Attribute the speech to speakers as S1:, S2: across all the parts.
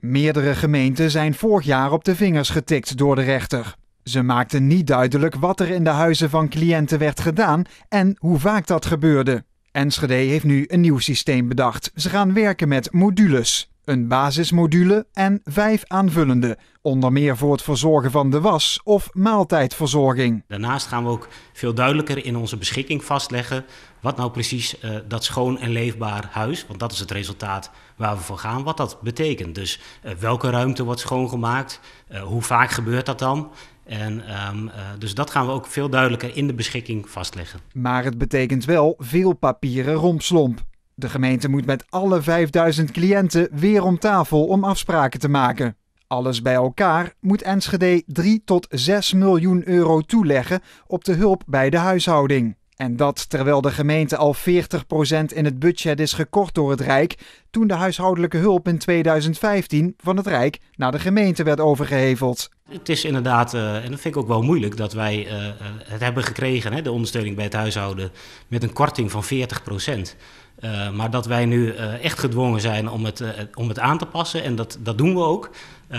S1: Meerdere gemeenten zijn vorig jaar op de vingers getikt door de rechter. Ze maakten niet duidelijk wat er in de huizen van cliënten werd gedaan en hoe vaak dat gebeurde. Enschede heeft nu een nieuw systeem bedacht. Ze gaan werken met modules een basismodule en vijf aanvullende, onder meer voor het verzorgen van de was- of maaltijdverzorging.
S2: Daarnaast gaan we ook veel duidelijker in onze beschikking vastleggen wat nou precies eh, dat schoon en leefbaar huis, want dat is het resultaat waar we voor gaan, wat dat betekent. Dus eh, welke ruimte wordt schoongemaakt, uh, hoe vaak gebeurt dat dan en ehm, dus dat gaan we ook veel duidelijker in de beschikking vastleggen.
S1: Maar het betekent wel veel papieren rompslomp. De gemeente moet met alle 5000 cliënten weer om tafel om afspraken te maken. Alles bij elkaar moet Enschede 3 tot 6 miljoen euro toeleggen op de hulp bij de huishouding. En dat terwijl de gemeente al 40% in het budget is gekort door het Rijk, toen de huishoudelijke hulp in 2015 van het Rijk naar de gemeente werd overgeheveld het is inderdaad, eh, en dat vind ik ook
S2: wel moeilijk, dat wij eh, eh, het hebben gekregen, hè, de ondersteuning bij het huishouden, met een korting van 40 procent. maar dat wij nu echt gedwongen zijn om het, om het aan te passen, en dat, dat doen we ook.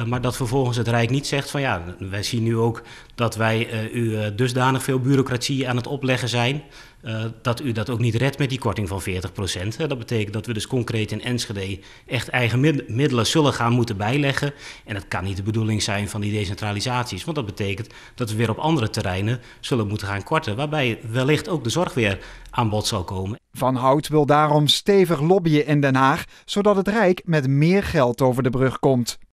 S2: maar dat vervolgens het Rijk niet zegt van ja, wij zien nu ook dat wij u dusdanig veel bureaucratie aan het opleggen zijn. Eh, dat u dat ook niet redt met die korting van 40%. Dat betekent dat we dus concreet in Enschede echt eigen middelen zullen gaan moeten bijleggen. En dat kan niet de bedoeling zijn van die decentralisaties, want dat betekent dat we weer op andere terreinen zullen moeten gaan korten, waarbij wellicht ook de zorg weer aan bod zal komen.
S1: Van Hout wil daarom stevig lobbyen in Den Haag, zodat het Rijk met meer geld over de brug komt.